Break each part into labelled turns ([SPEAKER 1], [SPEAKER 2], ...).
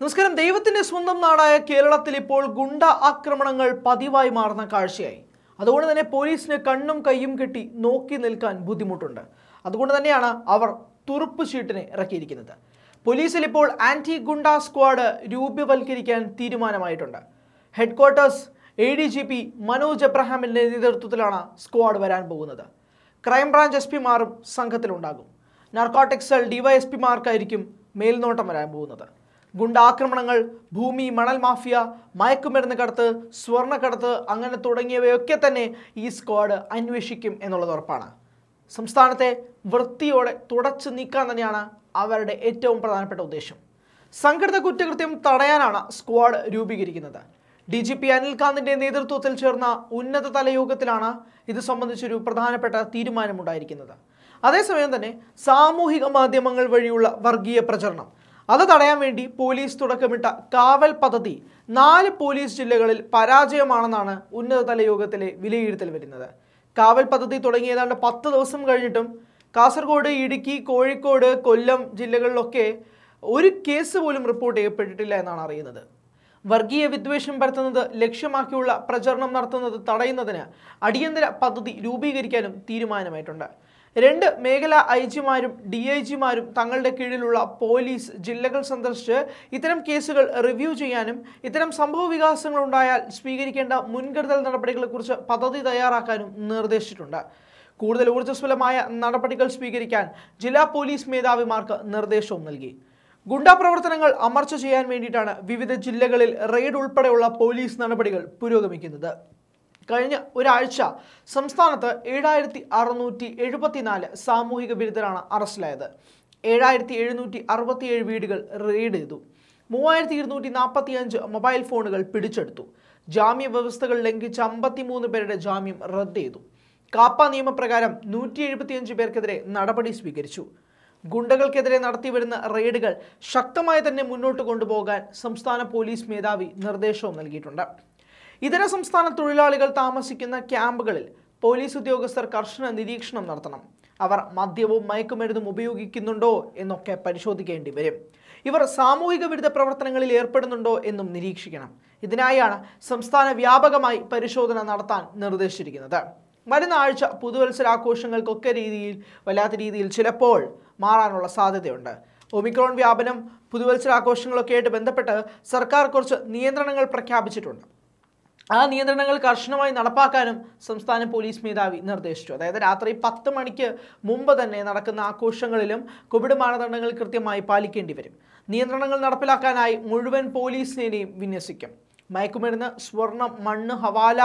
[SPEAKER 1] നമസ്കാരം ദൈവത്തിന്റെ സ്വന്തം നാടായ കേരളത്തിൽ ഇപ്പോൾ ഗുണ്ട ആക്രമണങ്ങൾ പതിവായി മാറുന്ന കാഴ്ചയായി അതുകൊണ്ട് തന്നെ പോലീസിന് കണ്ണും കയ്യും കെട്ടി നോക്കി നിൽക്കാൻ ബുദ്ധിമുട്ടുണ്ട് അതുകൊണ്ട് തന്നെയാണ് അവർ തുറുപ്പ് ചീട്ടിനെ ഇറക്കിയിരിക്കുന്നത് പോലീസിൽ ഇപ്പോൾ ആന്റി ഗുണ്ട സ്ക്വാഡ് രൂപവൽക്കരിക്കാൻ തീരുമാനമായിട്ടുണ്ട് headquarters A D G P Manoj എബ്രഹാമിൻ്റെ നേതൃത്വത്തിലാണ് സ്ക്വാഡ് വരാൻ പോകുന്നത് ക്രൈംബ്രാഞ്ച് എസ് പിമാരും സംഘത്തിലുണ്ടാകും സെൽ ഡിവൈഎസ്പിമാർക്കായിരിക്കും മേൽനോട്ടം വരാൻ പോകുന്നത് ഗുണ്ടാക്രമണങ്ങൾ ഭൂമി മണൽ മാഫിയ മയക്കുമരുന്ന് കടത്ത് സ്വർണ്ണക്കടത്ത് അങ്ങനെ തുടങ്ങിയവയൊക്കെ തന്നെ ഈ സ്ക്വാഡ് അന്വേഷിക്കും എന്നുള്ളത് ഉറപ്പാണ് സംസ്ഥാനത്തെ വൃത്തിയോടെ തുടച്ചു നീക്കാൻ തന്നെയാണ് അവരുടെ ഏറ്റവും പ്രധാനപ്പെട്ട ഉദ്ദേശം സംഘടിത കുറ്റകൃത്യം തടയാനാണ് സ്ക്വാഡ് രൂപീകരിക്കുന്നത് ഡി ജി പി അനിൽകാന്തിൻ്റെ നേതൃത്വത്തിൽ ചേർന്ന ഉന്നതതല യോഗത്തിലാണ് ഇത് സംബന്ധിച്ചൊരു പ്രധാനപ്പെട്ട തീരുമാനമുണ്ടായിരിക്കുന്നത് അതേസമയം തന്നെ സാമൂഹിക മാധ്യമങ്ങൾ വഴിയുള്ള വർഗീയ പ്രചരണം അത് തടയാൻ വേണ്ടി പോലീസ് തുടക്കമിട്ട കാവൽ പദ്ധതി നാല് പോലീസ് ജില്ലകളിൽ പരാജയമാണെന്നാണ് ഉന്നതതല യോഗത്തിലെ വിലയിരുത്തൽ വരുന്നത് കാവൽ പദ്ധതി തുടങ്ങിയതാണ്ട് പത്ത് ദിവസം കഴിഞ്ഞിട്ടും കാസർഗോഡ് ഇടുക്കി കോഴിക്കോട് കൊല്ലം ജില്ലകളിലൊക്കെ ഒരു കേസ് പോലും റിപ്പോർട്ട് ചെയ്യപ്പെട്ടിട്ടില്ല എന്നാണ് അറിയുന്നത് വർഗീയ വിദ്വേഷം പരത്തുന്നത് ലക്ഷ്യമാക്കിയുള്ള പ്രചരണം നടത്തുന്നത് തടയുന്നതിന് അടിയന്തര പദ്ധതി രൂപീകരിക്കാനും തീരുമാനമായിട്ടുണ്ട് രണ്ട് മേഖലാ ഐ ജിമാരും ഡി ഐ ജിമാരും തങ്ങളുടെ കീഴിലുള്ള പോലീസ് ജില്ലകൾ സന്ദർശിച്ച് ഇത്തരം കേസുകൾ റിവ്യൂ ചെയ്യാനും ഇത്തരം സംഭവ വികാസങ്ങൾ ഉണ്ടായാൽ സ്വീകരിക്കേണ്ട മുൻകരുതൽ നടപടികളെക്കുറിച്ച് പദ്ധതി തയ്യാറാക്കാനും നിർദ്ദേശിച്ചിട്ടുണ്ട് കൂടുതൽ ഊർജ്ജസ്വലമായ നടപടികൾ സ്വീകരിക്കാൻ ജില്ലാ പോലീസ് മേധാവിമാർക്ക് നിർദ്ദേശവും നൽകി ഗുണ്ടാ പ്രവർത്തനങ്ങൾ അമർച്ച ചെയ്യാൻ വേണ്ടിയിട്ടാണ് വിവിധ ജില്ലകളിൽ റെയ്ഡ് ഉൾപ്പെടെയുള്ള പോലീസ് നടപടികൾ പുരോഗമിക്കുന്നത് കഴിഞ്ഞ ഒരാഴ്ച സംസ്ഥാനത്ത് ഏഴായിരത്തി അറുന്നൂറ്റി എഴുപത്തിനാല് സാമൂഹിക വിരുദ്ധരാണ് അറസ്റ്റിലായത് ഏഴായിരത്തി എഴുന്നൂറ്റി അറുപത്തിയേഴ് വീടുകൾ റെയ്ഡ് ചെയ്തു മൂവായിരത്തി ഇരുന്നൂറ്റി നാൽപ്പത്തി അഞ്ച് മൊബൈൽ ഫോണുകൾ പിടിച്ചെടുത്തു ജാമ്യ വ്യവസ്ഥകൾ ലംഘിച്ച അമ്പത്തിമൂന്ന് പേരുടെ ജാമ്യം റദ്ദ് ചെയ്തു കാപ്പ നിയമപ്രകാരം നൂറ്റി എഴുപത്തിയഞ്ച് പേർക്കെതിരെ നടപടി സ്വീകരിച്ചു ഗുണ്ടകൾക്കെതിരെ നടത്തിവരുന്ന റെയ്ഡുകൾ ശക്തമായി തന്നെ മുന്നോട്ട് കൊണ്ടുപോകാൻ സംസ്ഥാന പോലീസ് മേധാവി നിർദ്ദേശവും നൽകിയിട്ടുണ്ട് ഇതര സംസ്ഥാന തൊഴിലാളികൾ താമസിക്കുന്ന ക്യാമ്പുകളിൽ പോലീസ് ഉദ്യോഗസ്ഥർ കർശന നിരീക്ഷണം നടത്തണം അവർ മദ്യവും മയക്കുമരുന്നും ഉപയോഗിക്കുന്നുണ്ടോ എന്നൊക്കെ പരിശോധിക്കേണ്ടി വരും ഇവർ സാമൂഹിക വിരുദ്ധ പ്രവർത്തനങ്ങളിൽ ഏർപ്പെടുന്നുണ്ടോ എന്നും നിരീക്ഷിക്കണം ഇതിനായാണ് സംസ്ഥാന വ്യാപകമായി പരിശോധന നടത്താൻ നിർദ്ദേശിച്ചിരിക്കുന്നത് വരുന്ന ആഴ്ച പുതുവത്സരാഘോഷങ്ങൾക്കൊക്കെ രീതിയിൽ വല്ലാത്ത രീതിയിൽ ചിലപ്പോൾ മാറാനുള്ള സാധ്യതയുണ്ട് ഒമിക്രോൺ വ്യാപനം പുതുവത്സരാഘോഷങ്ങളൊക്കെ ആയിട്ട് ബന്ധപ്പെട്ട് സർക്കാർ കുറച്ച് നിയന്ത്രണങ്ങൾ പ്രഖ്യാപിച്ചിട്ടുണ്ട് ആ നിയന്ത്രണങ്ങൾ കർശനമായി നടപ്പാക്കാനും സംസ്ഥാന പോലീസ് മേധാവി നിർദ്ദേശിച്ചു അതായത് രാത്രി പത്ത് മണിക്ക് മുമ്പ് തന്നെ നടക്കുന്ന ആഘോഷങ്ങളിലും കോവിഡ് മാനദണ്ഡങ്ങൾ കൃത്യമായി പാലിക്കേണ്ടി വരും നിയന്ത്രണങ്ങൾ നടപ്പിലാക്കാനായി മുഴുവൻ പോലീസിനെയും വിന്യസിക്കും മയക്കുമരുന്ന് സ്വർണം മണ്ണ് ഹവാല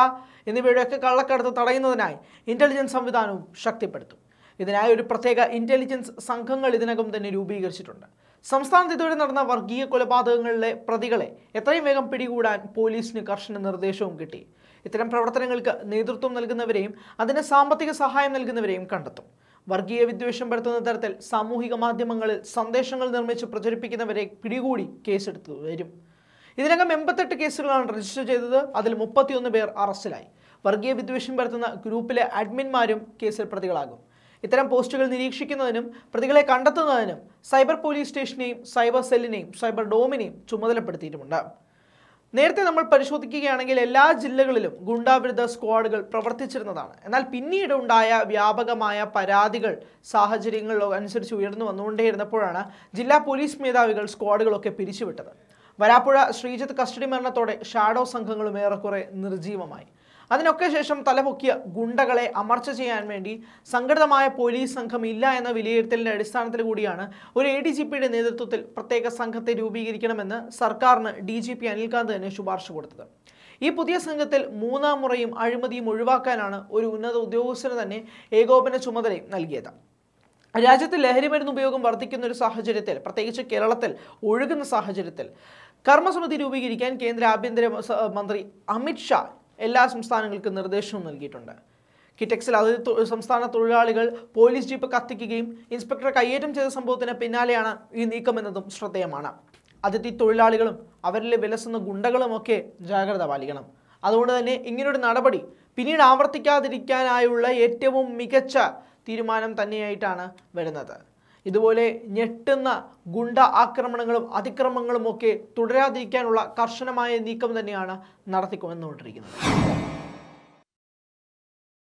[SPEAKER 1] എന്നിവയുടെയൊക്കെ കള്ളക്കടത്ത് തടയുന്നതിനായി ഇൻ്റലിജൻസ് സംവിധാനവും ശക്തിപ്പെടുത്തും ഇതിനായി ഒരു പ്രത്യേക ഇൻ്റലിജൻസ് സംഘങ്ങൾ ഇതിനകം തന്നെ രൂപീകരിച്ചിട്ടുണ്ട് സംസ്ഥാനത്ത് ഇതുവരെ നടന്ന വർഗീയ കൊലപാതകങ്ങളിലെ പ്രതികളെ എത്രയും വേഗം പിടികൂടാൻ പോലീസിന് കർശന നിർദ്ദേശവും കിട്ടി ഇത്തരം പ്രവർത്തനങ്ങൾക്ക് നേതൃത്വം നൽകുന്നവരെയും അതിന് സാമ്പത്തിക സഹായം നൽകുന്നവരെയും കണ്ടെത്തും വർഗീയ വിദ്വേഷം പരത്തുന്ന തരത്തിൽ സാമൂഹിക മാധ്യമങ്ങളിൽ സന്ദേശങ്ങൾ നിർമ്മിച്ച് പ്രചരിപ്പിക്കുന്നവരെ പിടികൂടി കേസെടുത്തു വരും ഇതിനകം എൺപത്തെട്ട് കേസുകളാണ് രജിസ്റ്റർ ചെയ്തത് അതിൽ മുപ്പത്തിയൊന്ന് പേർ അറസ്റ്റിലായി വർഗീയ വിദ്വേഷം പരത്തുന്ന ഗ്രൂപ്പിലെ അഡ്മിന്മാരും കേസിൽ പ്രതികളാകും ഇത്തരം പോസ്റ്റുകൾ നിരീക്ഷിക്കുന്നതിനും പ്രതികളെ കണ്ടെത്തുന്നതിനും സൈബർ പോലീസ് സ്റ്റേഷനെയും സൈബർ സെല്ലിനെയും സൈബർ ഡോമിനെയും ചുമതലപ്പെടുത്തിയിട്ടുമുണ്ട് നേരത്തെ നമ്മൾ പരിശോധിക്കുകയാണെങ്കിൽ എല്ലാ ജില്ലകളിലും ഗുണ്ടാവിരുദ്ധ സ്ക്വാഡുകൾ പ്രവർത്തിച്ചിരുന്നതാണ് എന്നാൽ പിന്നീട് ഉണ്ടായ വ്യാപകമായ പരാതികൾ സാഹചര്യങ്ങൾ അനുസരിച്ച് ഉയർന്നു വന്നുകൊണ്ടേയിരുന്നപ്പോഴാണ് ജില്ലാ പോലീസ് മേധാവികൾ സ്ക്വാഡുകളൊക്കെ പിരിച്ചുവിട്ടത് വരാപ്പുഴ ശ്രീജിത്ത് കസ്റ്റഡി മരണത്തോടെ ഷാഡോ സംഘങ്ങളും ഏറെക്കുറെ നിർജീവമായി അതിനൊക്കെ ശേഷം തലപൊക്കിയ ഗുണ്ടകളെ അമർച്ച ചെയ്യാൻ വേണ്ടി സംഘടിതമായ പോലീസ് സംഘം ഇല്ല എന്ന വിലയിരുത്തലിൻ്റെ അടിസ്ഥാനത്തിൽ കൂടിയാണ് ഒരു എ ഡി ജി പിയുടെ നേതൃത്വത്തിൽ പ്രത്യേക സംഘത്തെ രൂപീകരിക്കണമെന്ന് സർക്കാരിന് ഡി ജി പി അനിൽകാന്ത് തന്നെ ശുപാർശ കൊടുത്തത് ഈ പുതിയ സംഘത്തിൽ മൂന്നാം മുറയും അഴിമതിയും ഒഴിവാക്കാനാണ് ഒരു ഉന്നത ഉദ്യോഗസ്ഥന് തന്നെ ഏകോപന ചുമതലയും നൽകിയത് രാജ്യത്ത് മരുന്ന് ഉപയോഗം വർദ്ധിക്കുന്ന ഒരു സാഹചര്യത്തിൽ പ്രത്യേകിച്ച് കേരളത്തിൽ ഒഴുകുന്ന സാഹചര്യത്തിൽ കർമ്മസമിതി രൂപീകരിക്കാൻ കേന്ദ്ര ആഭ്യന്തര മന്ത്രി അമിത് ഷാ എല്ലാ സംസ്ഥാനങ്ങൾക്കും നിർദ്ദേശവും നൽകിയിട്ടുണ്ട് കിറ്റക്സിൽ അതിഥി സംസ്ഥാന തൊഴിലാളികൾ പോലീസ് ജീപ്പ് കത്തിക്കുകയും ഇൻസ്പെക്ടർ കയ്യേറ്റം ചെയ്ത സംഭവത്തിന് പിന്നാലെയാണ് ഈ നീക്കമെന്നതും ശ്രദ്ധേയമാണ് അതിഥി തൊഴിലാളികളും അവരിലെ വിലസുന്ന ഗുണ്ടകളുമൊക്കെ ജാഗ്രത പാലിക്കണം അതുകൊണ്ട് തന്നെ ഇങ്ങനൊരു നടപടി പിന്നീട് ആവർത്തിക്കാതിരിക്കാനായുള്ള ഏറ്റവും മികച്ച തീരുമാനം തന്നെയായിട്ടാണ് വരുന്നത് ഇതുപോലെ ഞെട്ടുന്ന ഗുണ്ട ആക്രമണങ്ങളും അതിക്രമങ്ങളും ഒക്കെ തുടരാതിരിക്കാനുള്ള കർശനമായ നീക്കം തന്നെയാണ് നടത്തിക്കൊണ്ടിരിക്കുന്നത്